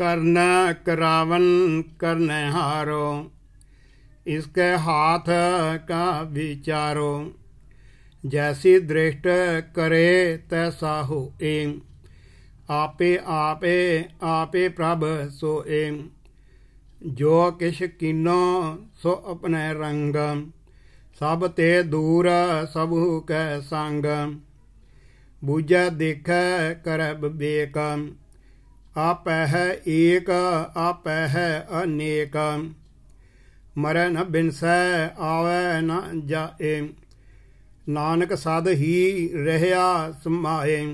कर्ण करावन हारो इसके हाथ का विचारो जैसी दृष्ट करे तैसा हो एम आपे आपे आपे प्रभ सो एम जो किश कीनो सो अपने रंग सब ते दूर सबहु कै संग बूझ देख कर बेकम ਆਪੈ ਹੈ ਏਕ ਆਪੈ ਹੈ ਅਨੇਕ ਮਰੈ ਨ ਬਿਨਸੈ ਆਵੈ ਨ ਜਾਏ ਨਾਨਕ ਸਦ ਹੀ ਰਹਿਆ ਸਮਾਏ